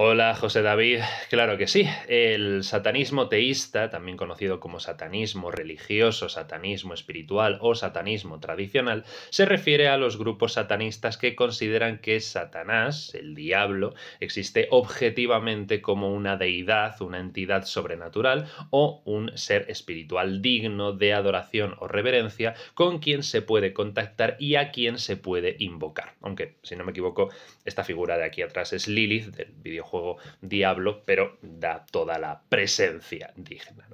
Hola José David, claro que sí. El satanismo teísta, también conocido como satanismo religioso, satanismo espiritual o satanismo tradicional, se refiere a los grupos satanistas que consideran que Satanás, el diablo, existe objetivamente como una deidad, una entidad sobrenatural o un ser espiritual digno de adoración o reverencia con quien se puede contactar y a quien se puede invocar. Aunque, si no me equivoco, esta figura de aquí atrás es Lilith del videojuego juego Diablo, pero da toda la presencia digna.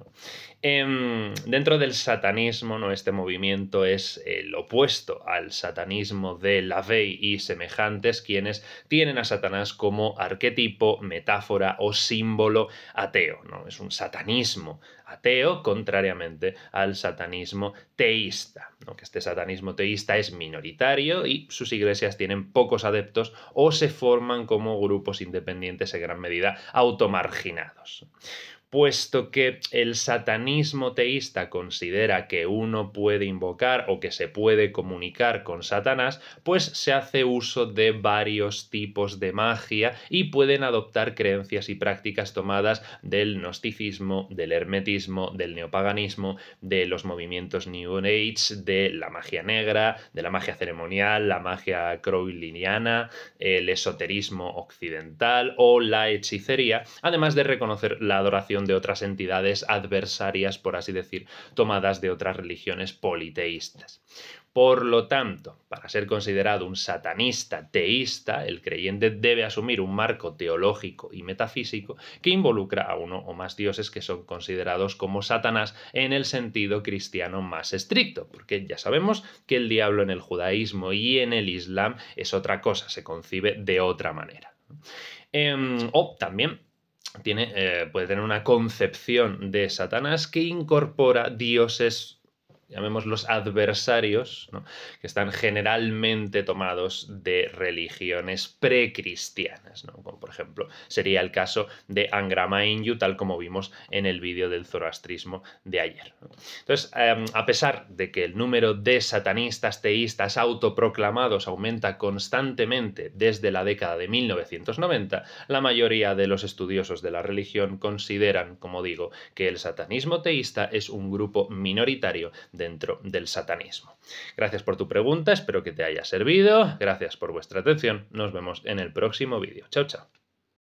Em, dentro del satanismo, ¿no? este movimiento es el eh, opuesto al satanismo de Lavey y semejantes, quienes tienen a Satanás como arquetipo, metáfora o símbolo ateo. ¿no? Es un satanismo ateo, contrariamente al satanismo teísta. Que este satanismo teísta es minoritario y sus iglesias tienen pocos adeptos o se forman como grupos independientes en gran medida automarginados puesto que el satanismo teísta considera que uno puede invocar o que se puede comunicar con Satanás, pues se hace uso de varios tipos de magia y pueden adoptar creencias y prácticas tomadas del gnosticismo, del hermetismo, del neopaganismo, de los movimientos New Age, de la magia negra, de la magia ceremonial, la magia croiliniana, el esoterismo occidental o la hechicería, además de reconocer la adoración de otras entidades adversarias, por así decir, tomadas de otras religiones politeístas. Por lo tanto, para ser considerado un satanista teísta, el creyente debe asumir un marco teológico y metafísico que involucra a uno o más dioses que son considerados como Satanás en el sentido cristiano más estricto, porque ya sabemos que el diablo en el judaísmo y en el islam es otra cosa, se concibe de otra manera. Em, o también tiene, eh, puede tener una concepción de Satanás que incorpora dioses llamemos los adversarios, que están generalmente tomados de religiones precristianas, como por ejemplo sería el caso de Angrama Inyu, tal como vimos en el vídeo del zoroastrismo de ayer. Entonces, em, a pesar de que el número de satanistas teístas autoproclamados aumenta constantemente desde la década de 1990, la mayoría de los estudiosos de la religión consideran, como digo, que el satanismo teísta es un grupo minoritario de dentro del satanismo. Gracias por tu pregunta, espero que te haya servido, gracias por vuestra atención, nos vemos en el próximo vídeo. Chao, chao.